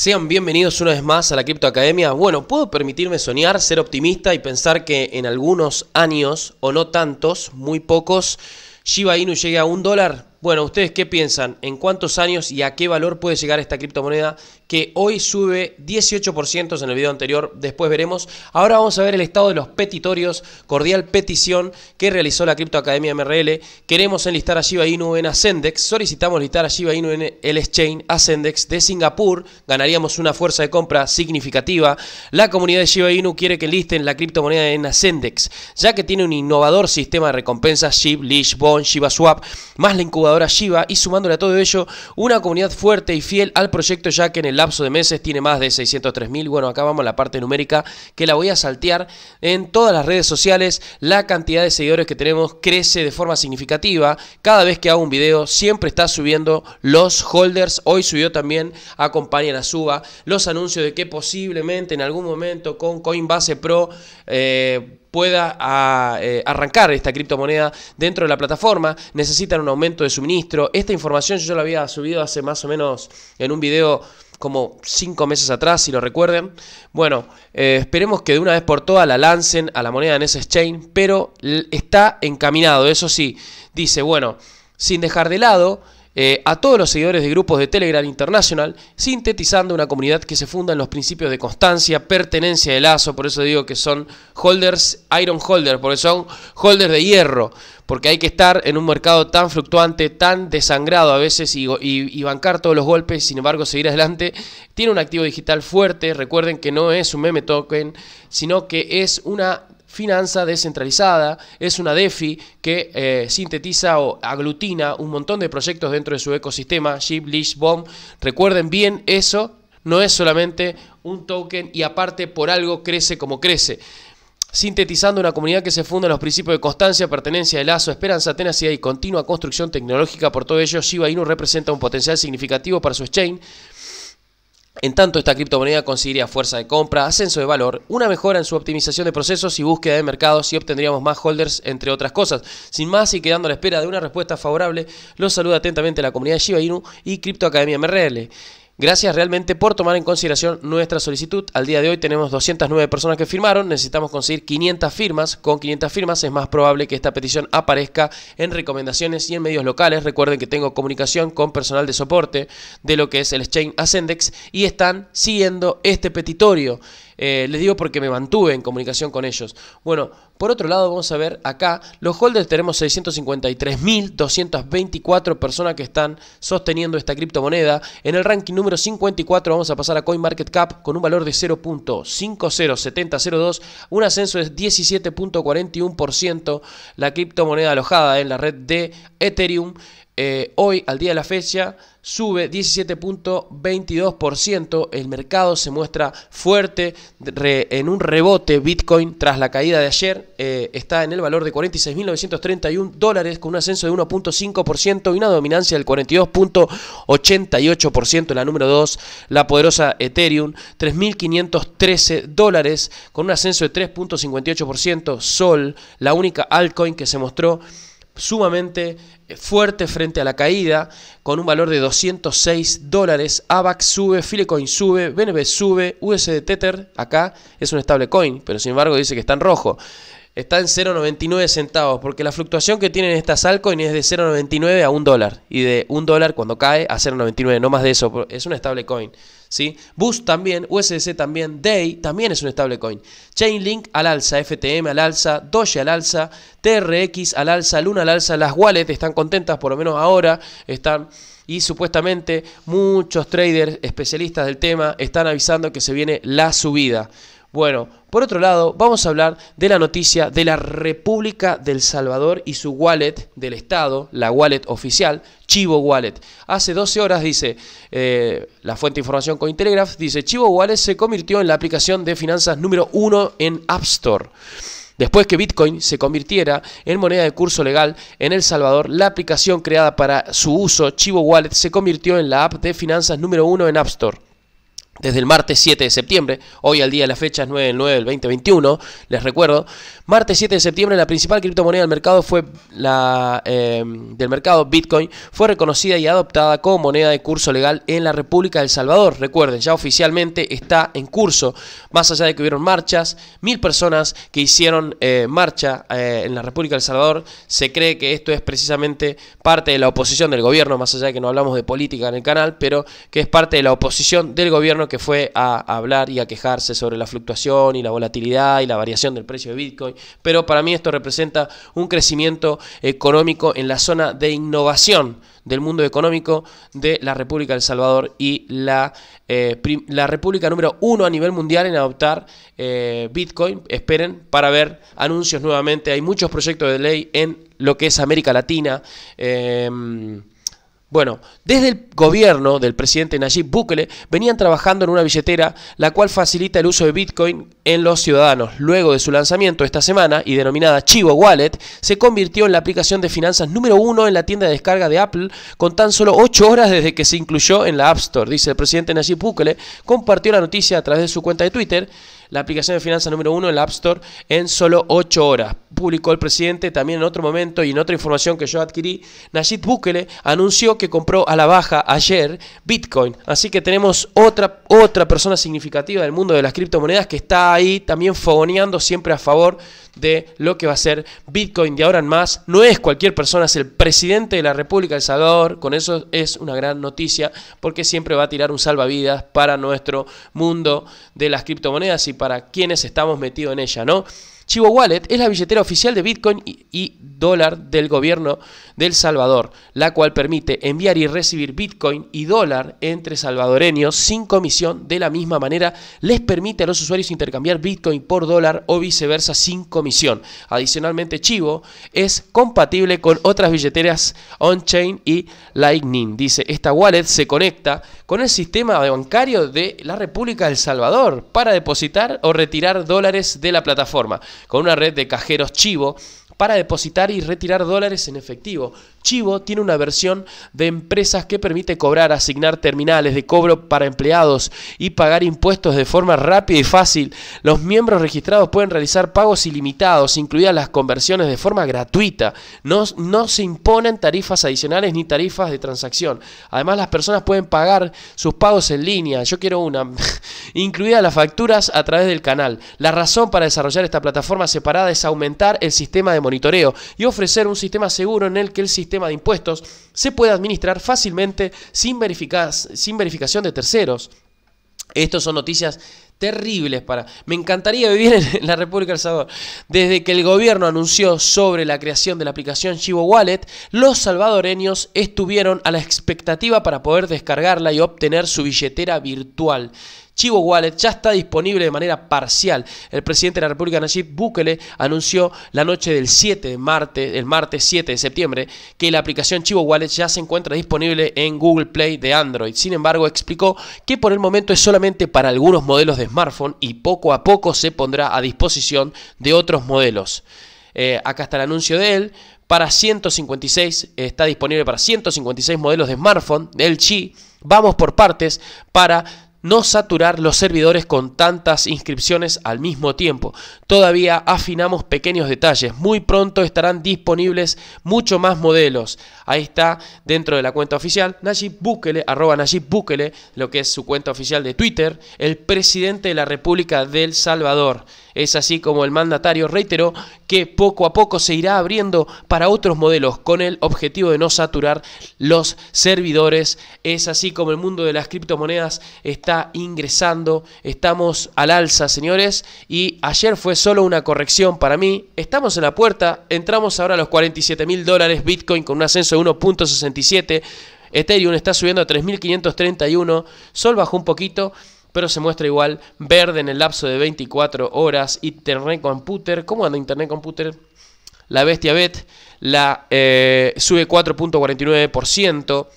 Sean bienvenidos una vez más a la Cripto Academia. Bueno, puedo permitirme soñar, ser optimista y pensar que en algunos años, o no tantos, muy pocos, Shiba Inu llegue a un dólar. Bueno, ¿ustedes qué piensan? ¿En cuántos años y a qué valor puede llegar esta criptomoneda que hoy sube 18% en el video anterior? Después veremos. Ahora vamos a ver el estado de los petitorios, cordial petición que realizó la Criptoacademia MRL. Queremos enlistar a Shiba Inu en Ascendex, solicitamos listar a Shiba Inu en el exchange Ascendex de Singapur, ganaríamos una fuerza de compra significativa. La comunidad de Shiba Inu quiere que listen la criptomoneda en Ascendex, ya que tiene un innovador sistema de recompensas SHIB, Leash, Bond, Shiba Swap, más la incubación Shiva y sumándole a todo ello una comunidad fuerte y fiel al proyecto ya que en el lapso de meses tiene más de 603.000. Bueno, acá vamos a la parte numérica que la voy a saltear. En todas las redes sociales la cantidad de seguidores que tenemos crece de forma significativa. Cada vez que hago un video siempre está subiendo los holders. Hoy subió también, acompañan a suba, los anuncios de que posiblemente en algún momento con Coinbase Pro... Eh, pueda eh, arrancar esta criptomoneda dentro de la plataforma. Necesitan un aumento de suministro. Esta información yo la había subido hace más o menos en un video como cinco meses atrás, si lo recuerden. Bueno, eh, esperemos que de una vez por todas la lancen a la moneda en ese exchange, pero está encaminado, eso sí. Dice, bueno, sin dejar de lado eh, a todos los seguidores de grupos de Telegram International, sintetizando una comunidad que se funda en los principios de constancia, pertenencia de lazo, por eso digo que son holders, iron holders, porque son holders de hierro, porque hay que estar en un mercado tan fluctuante, tan desangrado a veces y bancar todos los golpes, sin embargo seguir adelante. Tiene un activo digital fuerte, recuerden que no es un meme token, sino que es una finanza descentralizada, es una DeFi que eh, sintetiza o aglutina un montón de proyectos dentro de su ecosistema, SHIB, Leash, Recuerden bien eso, no es solamente un token y aparte por algo crece como crece sintetizando una comunidad que se funda en los principios de constancia, pertenencia, de lazo, esperanza, tenacidad y continua construcción tecnológica. Por todo ello, Shiba Inu representa un potencial significativo para su exchange en tanto, esta criptomoneda conseguiría fuerza de compra, ascenso de valor, una mejora en su optimización de procesos y búsqueda de mercados y obtendríamos más holders, entre otras cosas. Sin más y quedando a la espera de una respuesta favorable, los saluda atentamente la comunidad de Shiba Inu y Cripto Academia MRL. Gracias realmente por tomar en consideración nuestra solicitud. Al día de hoy tenemos 209 personas que firmaron, necesitamos conseguir 500 firmas. Con 500 firmas es más probable que esta petición aparezca en recomendaciones y en medios locales. Recuerden que tengo comunicación con personal de soporte de lo que es el Exchange Ascendex y están siguiendo este petitorio. Eh, les digo porque me mantuve en comunicación con ellos. Bueno, por otro lado, vamos a ver acá, los holders tenemos 653.224 personas que están sosteniendo esta criptomoneda. En el ranking número 54 vamos a pasar a CoinMarketCap con un valor de 0.507002, un ascenso de 17.41%, la criptomoneda alojada en la red de Ethereum. Eh, hoy, al día de la fecha, sube 17.22%. El mercado se muestra fuerte en un rebote Bitcoin tras la caída de ayer. Eh, está en el valor de 46.931 dólares con un ascenso de 1.5% y una dominancia del 42.88%. La número 2, la poderosa Ethereum, 3.513 dólares con un ascenso de 3.58%. Sol, la única altcoin que se mostró sumamente eh, fuerte frente a la caída, con un valor de 206 dólares. AVAX sube, Filecoin sube, BNB sube, USD Tether acá es un stablecoin, pero sin embargo dice que está en rojo está en 0,99 centavos, porque la fluctuación que tienen estas altcoins es de 0,99 a 1 dólar, y de 1 dólar cuando cae a 0,99, no más de eso, es una coin, ¿sí? Boost también, USDC también, Day también es un coin. Chainlink al alza, FTM al alza, Doge al alza, TRX al alza, Luna al alza, las wallets están contentas, por lo menos ahora están... Y supuestamente muchos traders especialistas del tema están avisando que se viene la subida. Bueno, por otro lado, vamos a hablar de la noticia de la República del Salvador y su wallet del Estado, la wallet oficial, Chivo Wallet. Hace 12 horas, dice eh, la fuente de información Cointelegraph, dice Chivo Wallet se convirtió en la aplicación de finanzas número uno en App Store. Después que Bitcoin se convirtiera en moneda de curso legal en El Salvador, la aplicación creada para su uso, Chivo Wallet, se convirtió en la app de finanzas número uno en App Store desde el martes 7 de septiembre, hoy al día de las fechas es 9 del 9 del 2021, les recuerdo, martes 7 de septiembre la principal criptomoneda del mercado fue la, em, del mercado Bitcoin fue reconocida y adoptada como moneda de curso legal en la República del Salvador. Recuerden, ya oficialmente está en curso, más allá de que hubieron marchas, mil personas que hicieron eh, marcha eh, en la República del Salvador, se cree que esto es precisamente parte de la oposición del gobierno, más allá de que no hablamos de política en el canal, pero que es parte de la oposición del gobierno que fue a, hablar y a quejarse sobre la fluctuación y la volatilidad y la variación del precio de Bitcoin, pero para mí esto representa un crecimiento económico en la zona de innovación del mundo económico de la República del Salvador y la, eh, la República número uno a nivel mundial en adoptar eh, Bitcoin. Esperen para ver anuncios nuevamente. Hay muchos proyectos de ley en lo que es América Latina. Em, bueno, desde el gobierno del presidente Nayib Bukele venían trabajando en una billetera la cual facilita el uso de Bitcoin en los ciudadanos. Luego de su lanzamiento esta semana y denominada Chivo Wallet, se convirtió en la aplicación de finanzas número uno en la tienda de descarga de Apple con tan solo ocho horas desde que se incluyó en la App Store, dice el presidente Nayib Bukele, compartió la noticia a través de su cuenta de Twitter la aplicación de finanzas número uno en la App Store en solo 8 horas. Publicó el presidente también en otro momento y en otra información que yo adquirí. Nayib Bukele anunció que compró a la baja ayer Bitcoin. Así que tenemos otra, otra persona significativa del mundo de las criptomonedas que está ahí también fogoneando siempre a favor de lo que va a ser Bitcoin de ahora en más. No es cualquier persona, es el presidente de la República el Salvador. Con eso es una gran noticia porque siempre va a tirar un salvavidas para nuestro mundo de las criptomonedas y para quienes estamos metidos en ella, ¿no? Chivo Wallet es la billetera oficial de Bitcoin y dólar del gobierno del Salvador, la cual permite enviar y recibir Bitcoin y dólar entre salvadoreños sin comisión. De la misma manera, les permite a los usuarios intercambiar Bitcoin por dólar o viceversa sin comisión. Adicionalmente, Chivo es compatible con otras billeteras on-chain y Lightning. Dice, esta wallet se conecta con el sistema bancario de la República del Salvador para depositar o retirar dólares de la plataforma con una red de cajeros chivo para depositar y retirar dólares en efectivo. Chivo tiene una versión de empresas que permite cobrar, asignar terminales de cobro para empleados y pagar impuestos de forma rápida y fácil. Los miembros registrados pueden realizar pagos ilimitados, incluidas las conversiones de forma gratuita. No, no se imponen tarifas adicionales ni tarifas de transacción. Además, las personas pueden pagar sus pagos en línea. Yo quiero una, incluidas las facturas a través del canal. La razón para desarrollar esta plataforma separada es aumentar el sistema de monitoreo y ofrecer un sistema seguro en el que el sistema de impuestos se pueda administrar fácilmente sin, sin verificación de terceros. Estas son noticias terribles para... Me encantaría vivir en la República del Salvador. Desde que el gobierno anunció sobre la creación de la aplicación Chivo Wallet, los salvadoreños estuvieron a la expectativa para poder descargarla y obtener su billetera virtual. Chivo Wallet ya está disponible de manera parcial. El presidente de la República, Nayib Bukele, anunció la noche del 7 de martes, el martes 7 de septiembre, que la aplicación Chivo Wallet ya se encuentra disponible en Google Play de Android. Sin embargo, explicó que por el momento es solamente para algunos modelos de smartphone y poco a poco se pondrá a disposición de otros modelos. Eh, acá está el anuncio de él. Para 156, está disponible para 156 modelos de smartphone del Chi. Vamos por partes para no saturar los servidores con tantas inscripciones al mismo tiempo. Todavía afinamos pequeños detalles. Muy pronto estarán disponibles mucho más modelos. Ahí está dentro de la cuenta oficial Najib Bukele, arroba Najib Bukele, lo que es su cuenta oficial de Twitter, el presidente de la República del Salvador. Es así como el mandatario reiteró que poco a poco se irá abriendo para otros modelos con el objetivo de no saturar los servidores. Es así como el mundo de las criptomonedas está ingresando. Estamos al alza, señores. Y ayer fue solo una corrección para mí. Estamos en la puerta. Entramos ahora a los 47 mil dólares Bitcoin con un ascenso de 1.67. Ethereum está subiendo a 3.531, Sol bajó un poquito, pero se muestra igual verde en el lapso de 24 horas. Internet Computer, ¿cómo anda Internet Computer? La bestia Bet la, eh, sube 4.49%.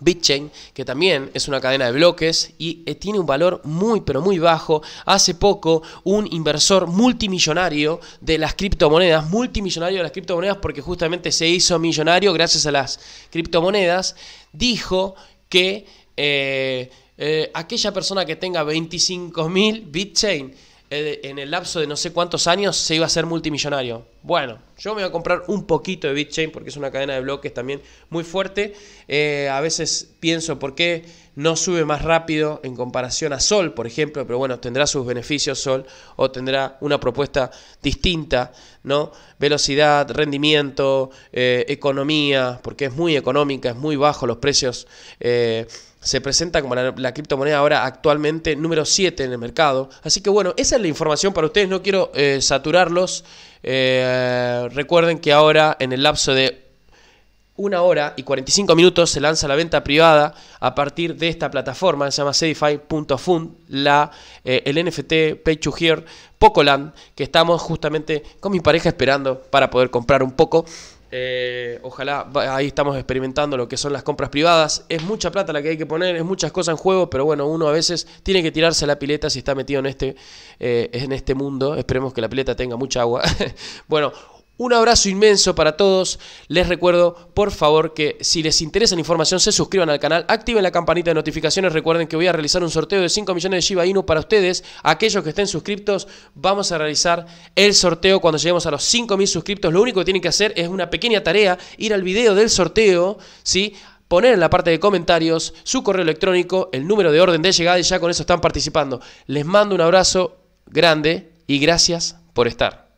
BitChain, que también es una cadena de bloques y eh, tiene un valor muy pero muy bajo. Hace poco un inversor multimillonario de las criptomonedas, multimillonario de las criptomonedas porque justamente se hizo millonario gracias a las criptomonedas, dijo que... Eh, eh, aquella persona que tenga 25.000 bitchain eh, en el lapso de no sé cuántos años se iba a ser multimillonario. Bueno, yo me voy a comprar un poquito de bitchain porque es una cadena de bloques también muy fuerte. Eh, a veces pienso por qué no sube más rápido en comparación a Sol, por ejemplo, pero bueno, tendrá sus beneficios Sol o tendrá una propuesta distinta, ¿no? Velocidad, rendimiento, economía, porque es muy económica, es muy bajo los precios se presenta como la, criptomoneda ahora actualmente número 7 en el mercado. Así que bueno, esa es la información para ustedes, no quiero eh, saturarlos. Eh, recuerden que ahora en el lapso de una hora y 45 minutos se lanza la venta privada a partir de esta plataforma, se llama Cedify.fund, la, eh, el NFT Pay to Pocoland, que estamos justamente con mi pareja esperando para poder comprar un poco. Eh, ojalá, ahí estamos experimentando lo que son las compras privadas. Es mucha plata la que hay que poner, es muchas cosas en juego, pero bueno, uno a veces tiene que tirarse la pileta si está metido en este, eh, en este mundo. Esperemos que la pileta tenga mucha agua. bueno, un abrazo inmenso para todos. Les recuerdo, por favor, que si les interesa la información, se suscriban al canal, activen la campanita de notificaciones. Recuerden que voy a realizar un sorteo de 5 millones de Shiba Inu para ustedes. Aquellos que estén suscriptos, vamos a realizar el sorteo cuando lleguemos a los 5.000 suscriptos. Lo único que tienen que hacer es una pequeña tarea, ir al video del sorteo, ¿sí? poner en la parte de comentarios su correo electrónico, el número de orden de llegada y ya con eso están participando. Les mando un abrazo grande y gracias por estar.